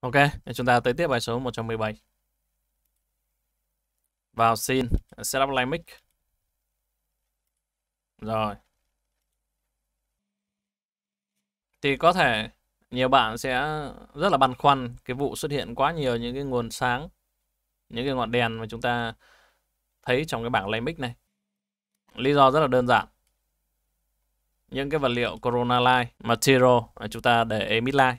Ok, chúng ta tới tiếp bài số 117. Vào scene, setup line mic. Rồi. Thì có thể nhiều bạn sẽ rất là băn khoăn cái vụ xuất hiện quá nhiều những cái nguồn sáng, những cái ngọn đèn mà chúng ta thấy trong cái bảng line mic này. Lý do rất là đơn giản. Những cái vật liệu Corona Light, Material chúng ta để emit light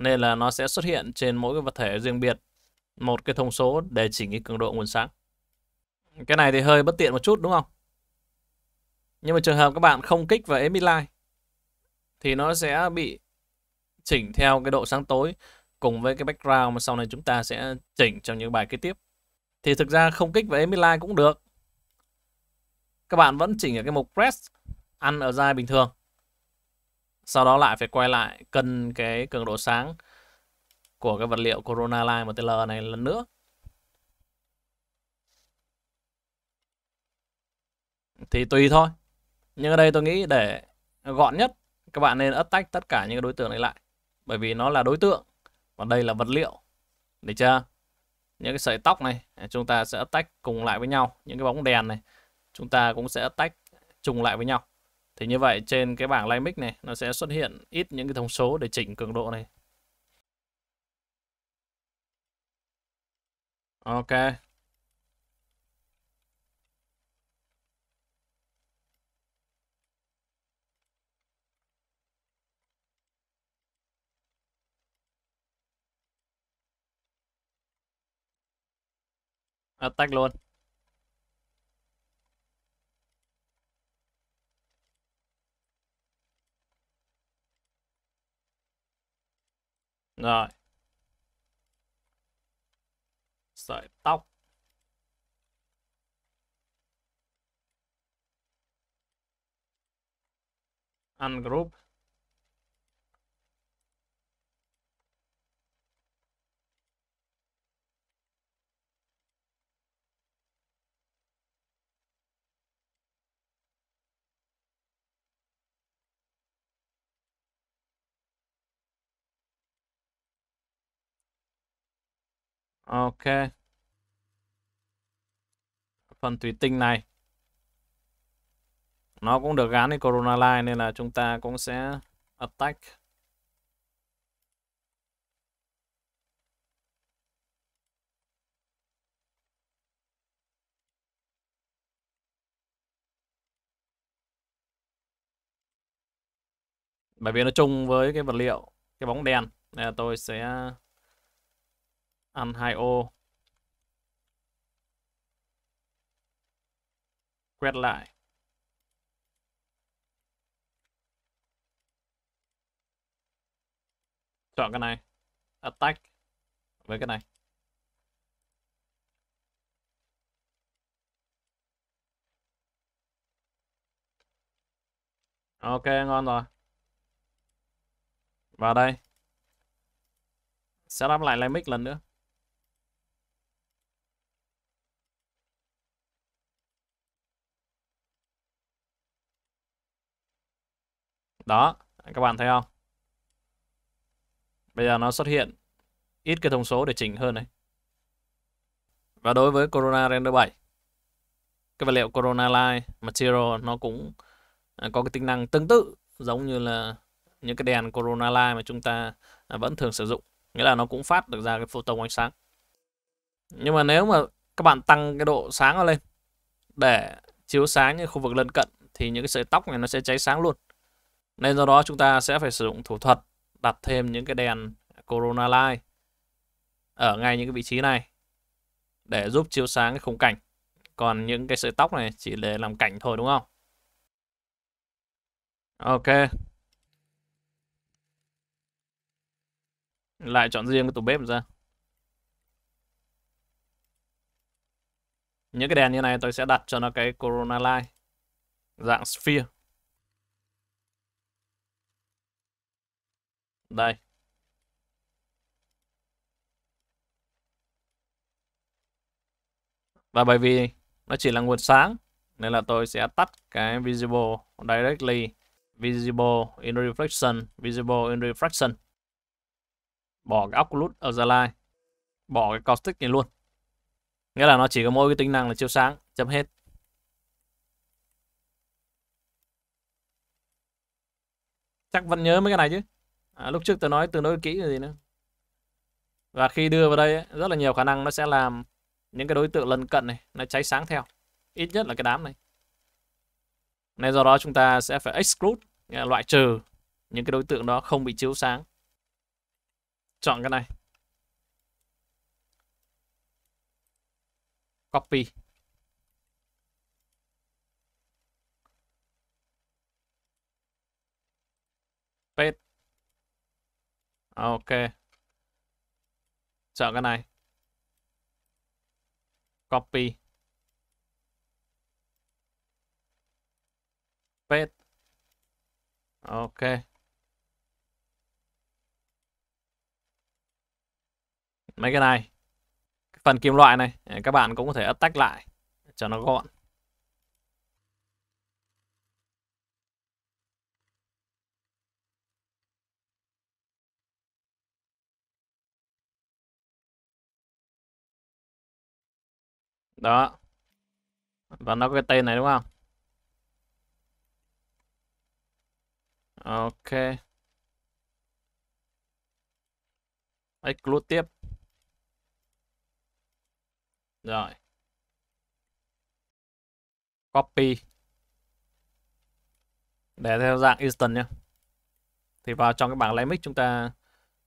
nên là nó sẽ xuất hiện trên mỗi cái vật thể riêng biệt một cái thông số để chỉnh cái cường độ nguồn sáng. Cái này thì hơi bất tiện một chút đúng không? Nhưng mà trường hợp các bạn không kích vào emit light thì nó sẽ bị chỉnh theo cái độ sáng tối cùng với cái background mà sau này chúng ta sẽ chỉnh trong những bài kế tiếp. Thì thực ra không kích vào emit light cũng được. Các bạn vẫn chỉnh ở cái mục press ăn ở dài bình thường sau đó lại phải quay lại cân cái cường độ sáng của cái vật liệu Corona Line một TLR này lần nữa thì tùy thôi nhưng ở đây tôi nghĩ để gọn nhất các bạn nên ất tách tất cả những đối tượng này lại bởi vì nó là đối tượng còn đây là vật liệu để chưa những cái sợi tóc này chúng ta sẽ tách cùng lại với nhau những cái bóng đèn này chúng ta cũng sẽ tách trùng lại với nhau thì như vậy trên cái bảng Limix này nó sẽ xuất hiện ít những cái thông số để chỉnh cường độ này. Ok. Attack luôn. rồi sợi tóc ungroup Ok. Phần thủy tinh này. Nó cũng được gắn với Corona Line nên là chúng ta cũng sẽ attack. Bởi vì nó chung với cái vật liệu, cái bóng đèn. Nên là tôi sẽ ăn hai ô quét lại chọn cái này attack với cái này ok ngon rồi vào đây sẽ lắp lại lấy mic lần nữa Đó, các bạn thấy không? Bây giờ nó xuất hiện ít cái thông số để chỉnh hơn đấy. Và đối với Corona Render 7, cái vật liệu Corona Light Material nó cũng à, có cái tính năng tương tự giống như là những cái đèn Corona Light mà chúng ta à, vẫn thường sử dụng. Nghĩa là nó cũng phát được ra cái photon ánh sáng. Nhưng mà nếu mà các bạn tăng cái độ sáng nó lên để chiếu sáng những khu vực lân cận thì những cái sợi tóc này nó sẽ cháy sáng luôn. Nên do đó chúng ta sẽ phải sử dụng thủ thuật đặt thêm những cái đèn Corona Light ở ngay những cái vị trí này để giúp chiếu sáng cái khung cảnh. Còn những cái sợi tóc này chỉ để làm cảnh thôi đúng không? Ok. Lại chọn riêng cái tủ bếp ra. Những cái đèn như này tôi sẽ đặt cho nó cái Corona Light dạng sphere. Đây. Và bởi vì nó chỉ là nguồn sáng nên là tôi sẽ tắt cái visible directly visible in reflection visible in refraction bỏ cái occlude outline bỏ cái caustic này luôn nghĩa là nó chỉ có mỗi cái tính năng là chiếu sáng chấm hết chắc vẫn nhớ mấy cái này chứ à, lúc trước tôi nói tương đối kỹ là gì nữa và khi đưa vào đây rất là nhiều khả năng nó sẽ làm những cái đối tượng lân cận này nó cháy sáng theo ít nhất là cái đám này nên do đó chúng ta sẽ phải exclude loại trừ những cái đối tượng đó không bị chiếu sáng chọn cái này copy paste Ờ, ok. Chọn cái này. Copy. Paste. Ok. Mấy cái này. Phần kim loại này các bạn cũng có thể tách lại cho nó gọn. đó và nó có cái tên này đúng không ok exclude tiếp rồi copy để theo dạng instant nhé thì vào trong cái bảng lấy mic chúng ta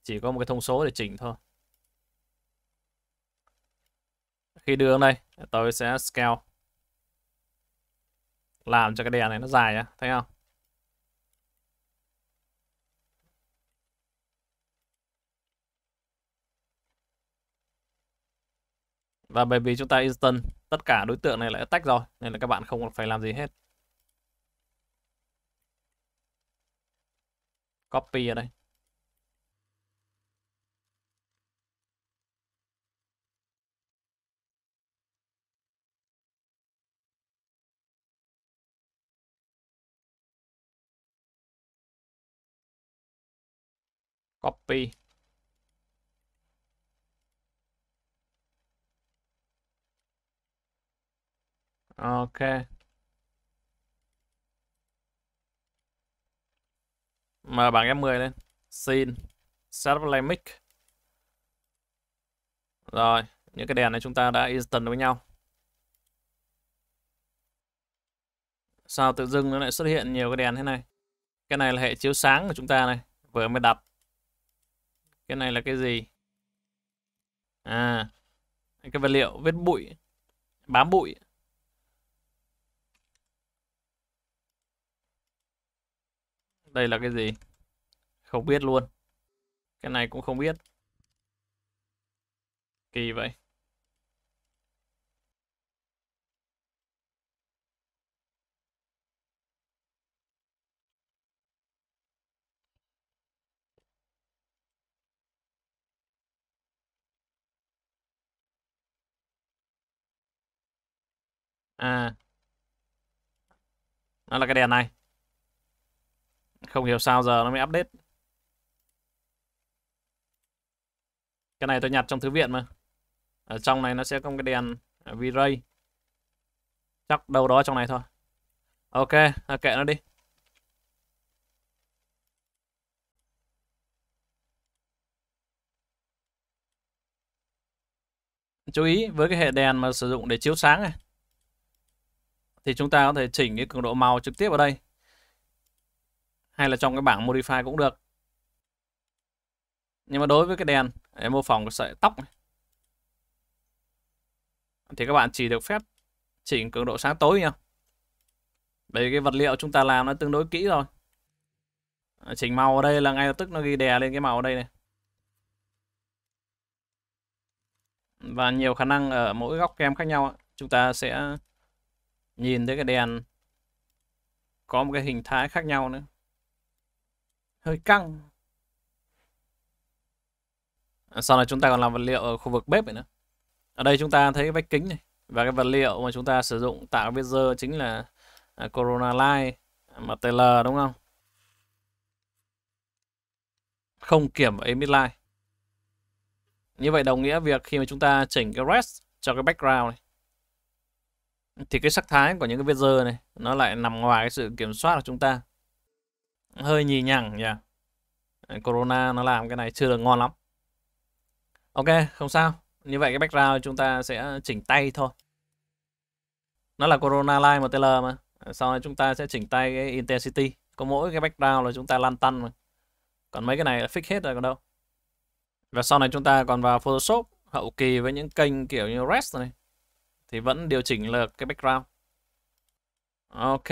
chỉ có một cái thông số để chỉnh thôi khi đưa này tôi sẽ scale làm cho cái đèn này nó dài nhá thấy không và bởi vì chúng ta instant tất cả đối tượng này lại tách rồi nên là các bạn không phải làm gì hết copy ở đây copy ok mở bảng em 10 lên xin setup like mic rồi những cái đèn này chúng ta đã instant với nhau sao tự dưng nó lại xuất hiện nhiều cái đèn thế này cái này là hệ chiếu sáng của chúng ta này vừa mới đặt cái này là cái gì à cái vật liệu vết bụi bám bụi đây là cái gì không biết luôn cái này cũng không biết kỳ vậy à nó là cái đèn này không hiểu sao giờ nó mới update cái này tôi nhặt trong thư viện mà ở trong này nó sẽ có một cái đèn à, V-Ray chắc đâu đó trong này thôi ok kệ nó đi chú ý với cái hệ đèn mà sử dụng để chiếu sáng này thì chúng ta có thể chỉnh cái cường độ màu trực tiếp ở đây hay là trong cái bảng modify cũng được nhưng mà đối với cái đèn để mô phỏng cái sợi tóc thì các bạn chỉ được phép chỉnh cường độ sáng tối nhau bởi vì cái vật liệu chúng ta làm nó tương đối kỹ rồi à, chỉnh màu ở đây là ngay lập tức nó ghi đè lên cái màu ở đây này và nhiều khả năng ở mỗi góc kem khác nhau chúng ta sẽ nhìn thấy cái đèn có một cái hình thái khác nhau nữa hơi căng à, sau này chúng ta còn làm vật liệu ở khu vực bếp vậy nữa ở đây chúng ta thấy cái vách kính này và cái vật liệu mà chúng ta sử dụng tạo vết dơ chính là à, Corona Light MTL đúng không không kiểm và emit light như vậy đồng nghĩa việc khi mà chúng ta chỉnh cái rest cho cái background này thì cái sắc thái của những cái dơ này nó lại nằm ngoài cái sự kiểm soát của chúng ta hơi nhì nhằng nhỉ corona nó làm cái này chưa được ngon lắm ok không sao như vậy cái background chúng ta sẽ chỉnh tay thôi nó là corona line một tl mà sau này chúng ta sẽ chỉnh tay cái intensity có mỗi cái background là chúng ta lan tăn mà còn mấy cái này là fix hết rồi còn đâu và sau này chúng ta còn vào photoshop hậu kỳ với những kênh kiểu như rest này thì vẫn điều chỉnh là cái background ok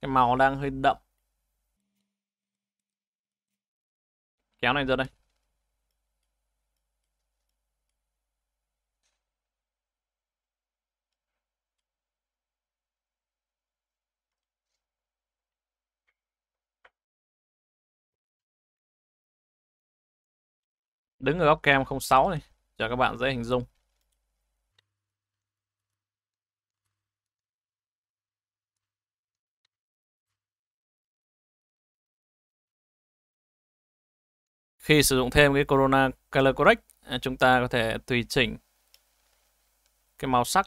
cái màu đang hơi đậm kéo này ra đây đứng ở góc cam 06 này cho các bạn dễ hình dung khi sử dụng thêm cái Corona Color Correct à, chúng ta có thể tùy chỉnh cái màu sắc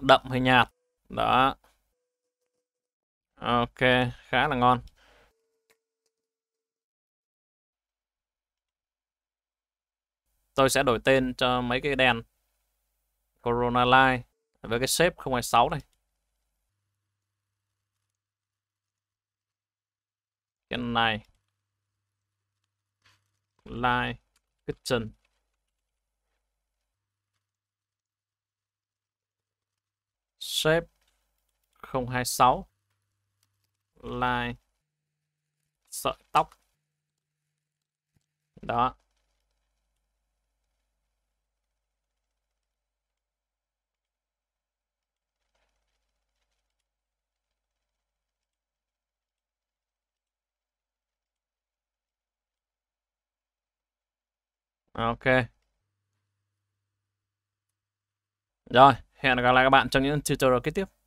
đậm hay nhạt đó ok khá là ngon tôi sẽ đổi tên cho mấy cái đèn Corona Light với cái shape 026 này cái này Live Kitchen. Shape 026. line sợi tóc. Đó. ok rồi hẹn gặp lại các bạn trong những tutorial kế tiếp